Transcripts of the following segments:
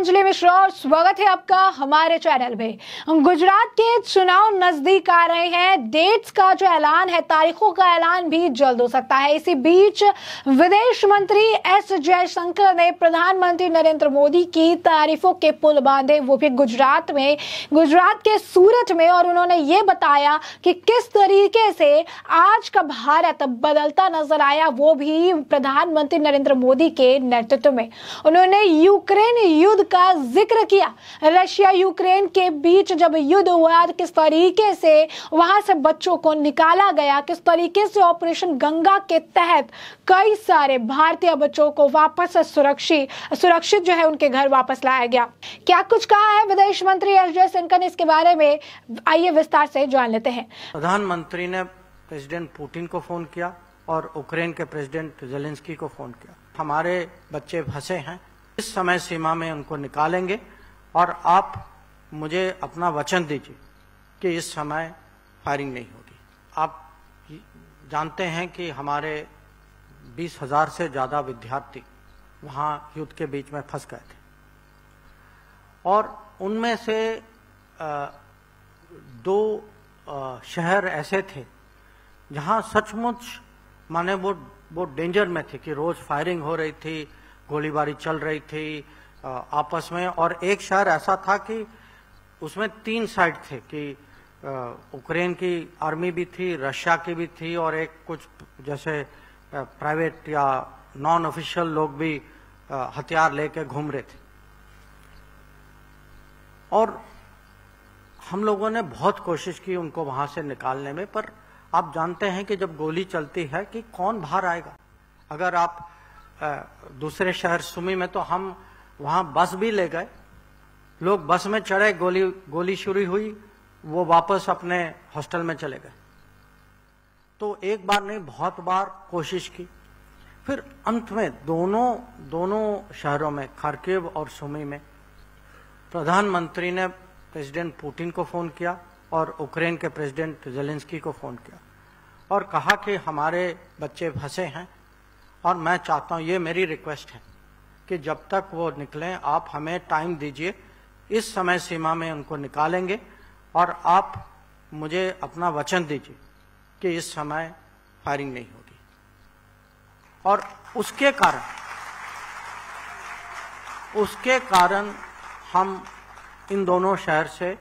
अंजलि मिश्रा और स्वागत है आपका हमारे चैनल में गुजरात के चुनाव नजदीक आ रहे हैं डेट्स का जो ऐलान है तारीखों का ऐलान भी जल्द हो सकता है इसी बीच विदेश मंत्री एस जयशंकर ने प्रधानमंत्री नरेंद्र मोदी की तारीफों के पुल बांधे वो भी गुजरात में गुजरात के सूरत में और उन्होंने ये बताया कि किस तरीके से आज का भारत बदलता नजर आया वो भी प्रधानमंत्री नरेंद्र मोदी के नेतृत्व में उन्होंने यूक्रेन युद्ध का जिक्र किया रशिया यूक्रेन के बीच जब युद्ध हुआ तो किस तरीके से वहां से बच्चों को निकाला गया किस तरीके से ऑपरेशन गंगा के तहत कई सारे भारतीय बच्चों को वापस सुरक्षित सुरक्षित जो है उनके घर वापस लाया गया क्या कुछ कहा है विदेश मंत्री एस जयशंकर ने इसके बारे में आइए विस्तार से जान लेते हैं प्रधानमंत्री ने प्रेसिडेंट पुतिन को फोन किया और यूक्रेन के प्रेसिडेंट जेलेंस्की को फोन किया हमारे बच्चे फंसे हैं इस समय सीमा में उनको निकालेंगे और आप मुझे अपना वचन दीजिए कि इस समय फायरिंग नहीं होगी आप जानते हैं कि हमारे बीस हजार से ज्यादा विद्यार्थी वहां युद्ध के बीच में फंस गए थे और उनमें से दो शहर ऐसे थे जहां सचमुच माने वो वो डेंजर में थे कि रोज फायरिंग हो रही थी गोलीबारी चल रही थी आपस में और एक शहर ऐसा था कि उसमें तीन साइड थे कि यूक्रेन की आर्मी भी थी रशिया की भी थी और एक कुछ जैसे प्राइवेट या नॉन ऑफिशियल लोग भी हथियार लेके घूम रहे थे और हम लोगों ने बहुत कोशिश की उनको वहां से निकालने में पर आप जानते हैं कि जब गोली चलती है कि कौन बाहर आएगा अगर आप दूसरे शहर सुमी में तो हम वहां बस भी ले गए लोग बस में चढ़े गोली गोली शुरू हुई वो वापस अपने हॉस्टल में चले गए तो एक बार नहीं बहुत बार कोशिश की फिर अंत में दोनों दोनों शहरों में खारकेब और सुमी में प्रधानमंत्री ने प्रेसिडेंट पुतिन को फोन किया और यूक्रेन के प्रेसिडेंट जेलेंस्की को फोन किया और कहा कि हमारे बच्चे फंसे हैं और मैं चाहता हूं ये मेरी रिक्वेस्ट है कि जब तक वो निकलें आप हमें टाइम दीजिए इस समय सीमा में उनको निकालेंगे और आप मुझे अपना वचन दीजिए कि इस समय फायरिंग नहीं होगी और उसके कारण उसके कारण हम इन दोनों शहर से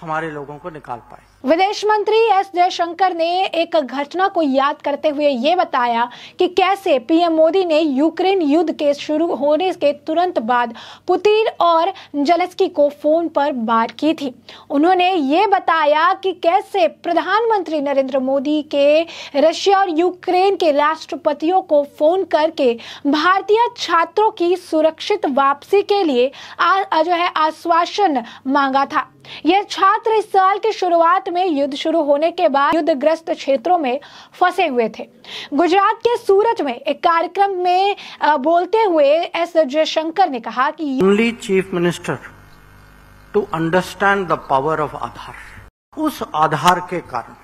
हमारे लोगों को निकाल पाए विदेश मंत्री एस जयशंकर ने एक घटना को याद करते हुए ये बताया कि कैसे पीएम मोदी ने यूक्रेन युद्ध के शुरू होने के तुरंत बाद पुतिन और जलेस्की को फोन पर बात की थी उन्होंने ये बताया कि कैसे प्रधानमंत्री नरेंद्र मोदी के रशिया और यूक्रेन के राष्ट्रपतियों को फोन करके भारतीय छात्रों की सुरक्षित वापसी के लिए आ, जो है आश्वासन मांगा था यह छात्र इस साल की शुरुआत में युद्ध शुरू होने के बाद युद्धग्रस्त क्षेत्रों में फंसे हुए थे गुजरात के सूरत में एक कार्यक्रम में बोलते हुए एस जयशंकर ने कहा कि only chief minister to understand the power of Aadhaar उस आधार के कारण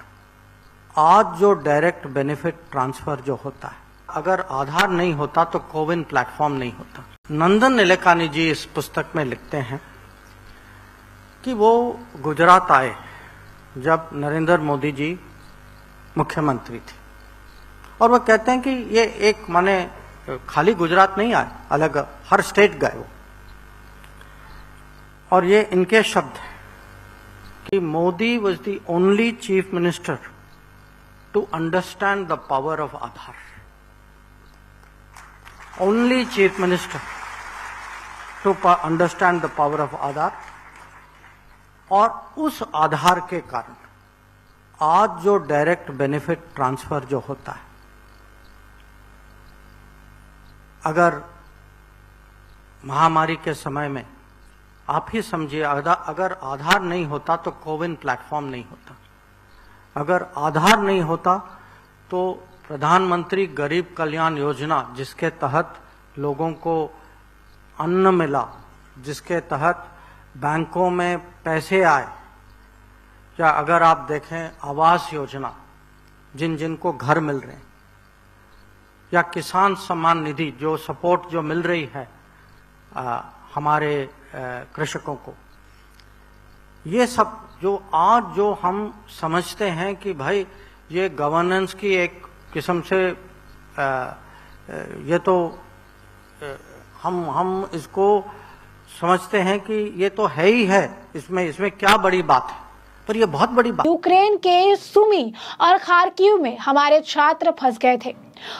आज जो डायरेक्ट बेनिफिट ट्रांसफर जो होता है अगर आधार नहीं होता तो कोविन प्लेटफॉर्म नहीं होता नंदन इलेकानी जी इस पुस्तक में लिखते हैं कि वो गुजरात आए जब नरेंद्र मोदी जी मुख्यमंत्री थे और वह कहते हैं कि ये एक माने खाली गुजरात नहीं आए अलग हर स्टेट गए वो और ये इनके शब्द हैं कि Modi was the only chief minister to understand the power of Aadhaar only chief minister to understand the power of Aadhaar और उस आधार के कारण आज जो डायरेक्ट बेनिफिट ट्रांसफर जो होता है अगर महामारी के समय में आप ही समझिए अगर आधार नहीं होता तो कोविन प्लेटफॉर्म नहीं होता अगर आधार नहीं होता तो प्रधानमंत्री गरीब कल्याण योजना जिसके तहत लोगों को अन्न मिला जिसके तहत बैंकों में पैसे आए या अगर आप देखें आवास योजना जिन जिनको घर मिल रहे हैं या किसान सम्मान निधि जो सपोर्ट जो मिल रही है आ, हमारे कृषकों को ये सब जो आज जो हम समझते हैं कि भाई ये गवर्नेंस की एक किस्म से आ, ये तो हम हम इसको समझते हैं कि ये तो है ही है इसमें इसमें क्या बड़ी बात है पर ये बहुत बड़ी बात यूक्रेन के सुमी और खारकीव में हमारे छात्र फंस गए थे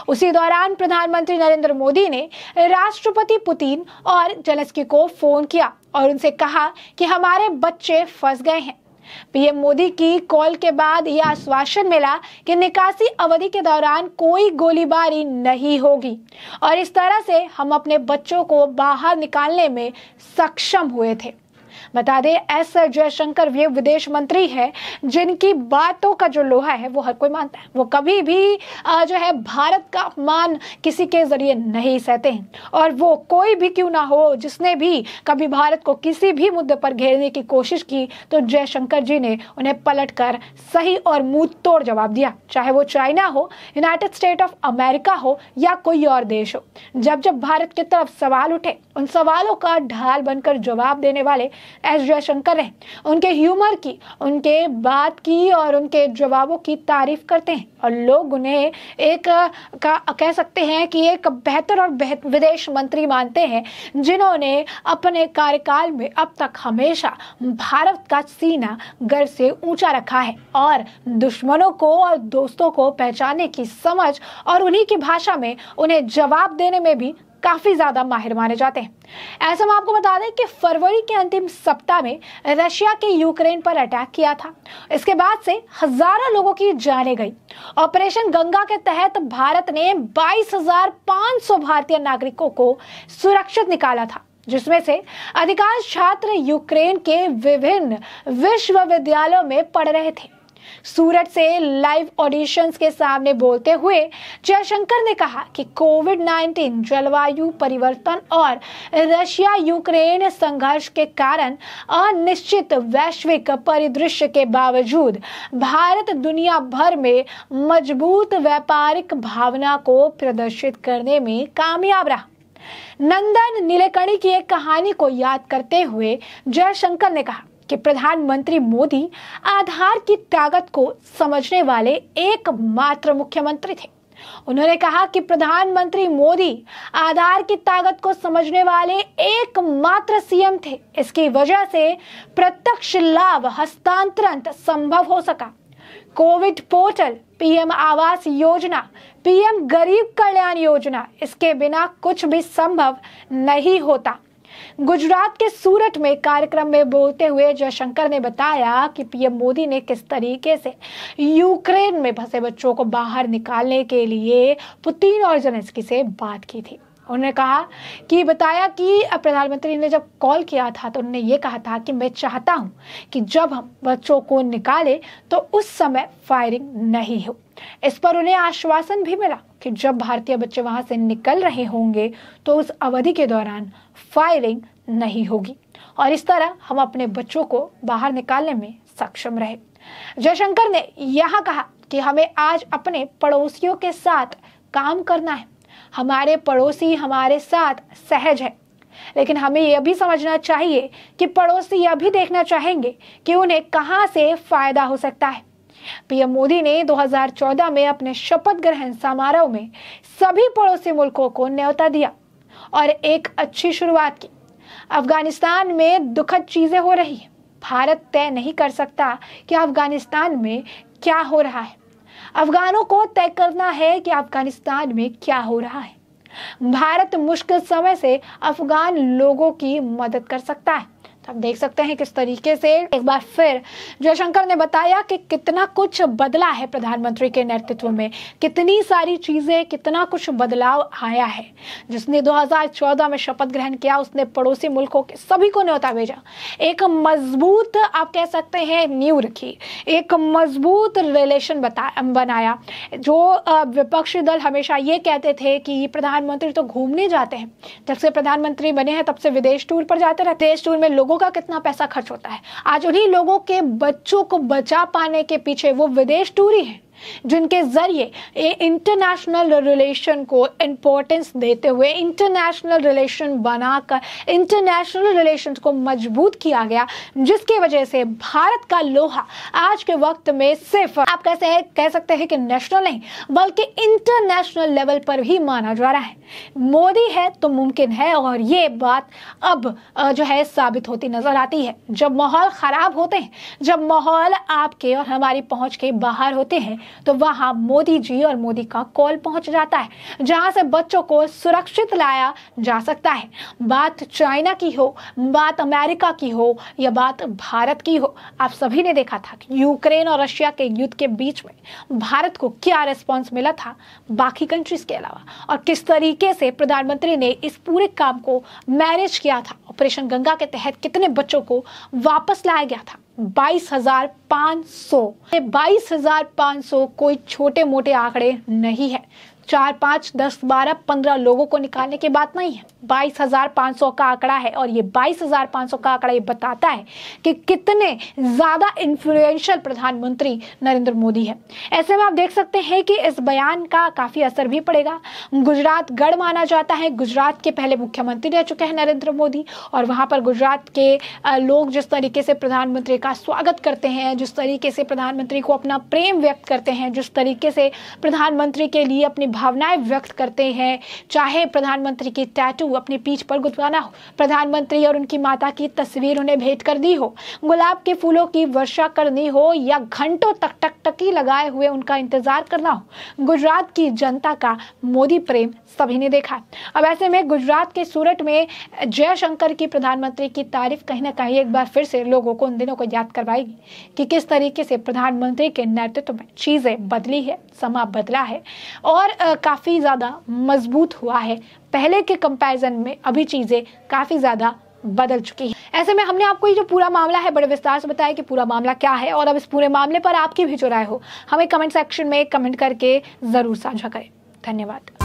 उसी दौरान प्रधानमंत्री नरेंद्र मोदी ने राष्ट्रपति पुतिन और जलस्की को फोन किया और उनसे कहा कि हमारे बच्चे फंस गए हैं पीएम मोदी की कॉल के बाद यह आश्वासन मिला कि निकासी अवधि के दौरान कोई गोलीबारी नहीं होगी और इस तरह से हम अपने बच्चों को बाहर निकालने में सक्षम हुए थे बता दें एस जयशंकर वे विदेश मंत्री हैं जिनकी बातों का जो लोहा है वो हर कोई मानता है वो कभी भी जो है भारत का अपमान किसी के जरिए नहीं सहते हैं और वो कोई भी क्यों ना हो जिसने भी कभी भारत को किसी भी मुद्दे पर घेरने की कोशिश की तो जयशंकर जी ने उन्हें पलट कर सही और मुंह तोड़ जवाब दिया चाहे वो चाइना हो यूनाइटेड स्टेट ऑफ अमेरिका हो या कोई और देश हो जब जब भारत की तरफ सवाल उठे उन सवालों का ढाल बनकर जवाब देने वाले एस जयशंकर हैं उनके ह्यूमर की उनके बात की और उनके जवाबों की तारीफ करते हैं और लोग उन्हें एक का कह सकते हैं कि एक बेहतर और बेहतर विदेश मंत्री मानते हैं जिन्होंने अपने कार्यकाल में अब तक हमेशा भारत का सीना गर्व से ऊंचा रखा है और दुश्मनों को और दोस्तों को पहचानने की समझ और उन्हीं की भाषा में उन्हें जवाब देने में भी काफ़ी ज़्यादा माहिर माने जाते हैं ऐसे में आपको बता दें कि फरवरी के अंतिम सप्ताह में रशिया के यूक्रेन पर अटैक किया था इसके बाद से हजारों लोगों की जाने गई ऑपरेशन गंगा के तहत भारत ने 22,500 भारतीय नागरिकों को सुरक्षित निकाला था जिसमें से अधिकांश छात्र यूक्रेन के विभिन्न विश्वविद्यालयों में पढ़ रहे थे सूरत से लाइव ऑडिशंस के सामने बोलते हुए जयशंकर ने कहा कि कोविड 19 जलवायु परिवर्तन और रशिया यूक्रेन संघर्ष के कारण अनिश्चित वैश्विक परिदृश्य के बावजूद भारत दुनिया भर में मजबूत व्यापारिक भावना को प्रदर्शित करने में कामयाब रहा नंदन नीलेकणी की एक कहानी को याद करते हुए जयशंकर ने कहा कि प्रधानमंत्री मोदी आधार की ताकत को समझने वाले एकमात्र मुख्यमंत्री थे उन्होंने कहा कि प्रधानमंत्री मोदी आधार की ताकत को समझने वाले एकमात्र सीएम थे इसकी वजह से प्रत्यक्ष लाभ हस्तांतरण संभव हो सका कोविड पोर्टल पीएम आवास योजना पीएम गरीब कल्याण योजना इसके बिना कुछ भी संभव नहीं होता गुजरात के सूरत में कार्यक्रम में बोलते हुए जयशंकर ने बताया कि पीएम मोदी ने किस तरीके से यूक्रेन में फंसे बच्चों को बाहर निकालने के लिए पुतिन और जनेस्की से बात की थी उन्होंने कहा कि बताया कि प्रधानमंत्री ने जब कॉल किया था तो उन्होंने ये कहा था कि मैं चाहता हूं कि जब हम बच्चों को निकालें तो उस समय फायरिंग नहीं हो इस पर उन्हें आश्वासन भी मिला कि जब भारतीय बच्चे वहाँ से निकल रहे होंगे तो उस अवधि के दौरान फायरिंग नहीं होगी और इस तरह हम अपने बच्चों को बाहर निकालने में सक्षम रहे जयशंकर ने यह कहा कि हमें आज अपने पड़ोसियों के साथ काम करना है हमारे पड़ोसी हमारे साथ सहज है लेकिन हमें यह भी समझना चाहिए कि पड़ोसी यह भी देखना चाहेंगे कि उन्हें कहाँ से फायदा हो सकता है पीएम मोदी ने 2014 में अपने शपथ ग्रहण समारोह में सभी पड़ोसी मुल्कों को न्यौता दिया और एक अच्छी शुरुआत की अफगानिस्तान में दुखद चीजें हो रही है भारत तय नहीं कर सकता कि अफगानिस्तान में क्या हो रहा है अफगानों को तय करना है कि अफगानिस्तान में क्या हो रहा है भारत मुश्किल समय से अफगान लोगों की मदद कर सकता है आप देख सकते हैं किस तरीके से एक बार फिर जयशंकर ने बताया कि कितना कुछ बदला है प्रधानमंत्री के नेतृत्व में कितनी सारी चीज़ें कितना कुछ बदलाव आया है जिसने 2014 में शपथ ग्रहण किया उसने पड़ोसी मुल्कों के सभी को न्योता भेजा एक मजबूत आप कह सकते हैं न्यू रखी एक मजबूत रिलेशन बनाया जो विपक्षी दल हमेशा ये कहते थे कि प्रधानमंत्री तो घूमने जाते हैं जब से प्रधानमंत्री बने हैं तब से विदेश टूर पर जाते रहे देश टूर में लोगों लोगों का कितना पैसा खर्च होता है आज उन्हीं लोगों के बच्चों को बचा पाने के पीछे वो विदेश टूरी हैं जिनके ज़रिए इंटरनेशनल रिलेशन को इम्पोर्टेंस देते हुए इंटरनेशनल रिलेशन बनाकर इंटरनेशनल रिलेशन को मजबूत किया गया जिसकी वजह से भारत का लोहा आज के वक्त में सिर्फ आप कैसे है कह सकते हैं कि नेशनल नहीं बल्कि इंटरनेशनल लेवल पर भी माना जा रहा है मोदी है तो मुमकिन है और ये बात अब जो है साबित होती नजर आती है जब माहौल खराब होते हैं जब माहौल आपके और हमारी पहुंच के बाहर होते हैं तो वहां मोदी जी और मोदी का कॉल पहुंच जाता है जहां से बच्चों को सुरक्षित लाया जा सकता है बात चाइना की हो बात अमेरिका की हो या बात भारत की हो आप सभी ने देखा था कि यूक्रेन और रशिया के युद्ध के बीच में भारत को क्या रिस्पॉन्स मिला था बाकी कंट्रीज के अलावा और किस तरीके से प्रधानमंत्री ने इस पूरे काम को मैनेज किया था ऑपरेशन गंगा के तहत कितने बच्चों को वापस लाया गया था बाईस हजार पाँच सौ बाईस हजार पाँच सौ कोई छोटे मोटे आंकड़े नहीं है चार पाँच दस बारह पंद्रह लोगों को निकालने की बात नहीं है 22,500 का आंकड़ा है और ये 22,500 का आंकड़ा ये बताता है कि कितने ज़्यादा इन्फ्लुएंशियल प्रधानमंत्री नरेंद्र मोदी है ऐसे में आप देख सकते हैं कि इस बयान का काफ़ी असर भी पड़ेगा गुजरात गढ़ माना जाता है गुजरात के पहले मुख्यमंत्री रह चुके हैं नरेंद्र मोदी और वहां पर गुजरात के लोग जिस तरीके से प्रधानमंत्री का स्वागत करते हैं जिस तरीके से प्रधानमंत्री को अपना प्रेम व्यक्त करते हैं जिस तरीके से प्रधानमंत्री के लिए अपनी भावनाएं व्यक्त करते हैं चाहे प्रधानमंत्री की टैटू अपनी पीठ पर गुदवाना हो प्रधानमंत्री और उनकी माता की तस्वीर उन्हें भेंट कर दी हो गुलाब के फूलों की वर्षा करनी हो या घंटों तक टकटकी लगाए हुए उनका इंतजार करना हो गुजरात की जनता का मोदी प्रेम सभी ने देखा अब ऐसे में गुजरात के सूरत में जयशंकर की प्रधानमंत्री की तारीफ कहीं ना कहीं एक बार फिर से लोगों को उन दिनों को याद करवाएगी कि किस तरीके से प्रधानमंत्री के नेतृत्व में चीज़ें बदली है समा बदला है और काफ़ी ज़्यादा मजबूत हुआ है पहले के कंपैरिजन में अभी चीज़ें काफ़ी ज़्यादा बदल चुकी है ऐसे में हमने आपको ये जो पूरा मामला है बड़े विस्तार से बताया कि पूरा मामला क्या है और अब इस पूरे मामले पर आपकी भी चुराए हो हमें कमेंट सेक्शन में कमेंट करके ज़रूर साझा करें धन्यवाद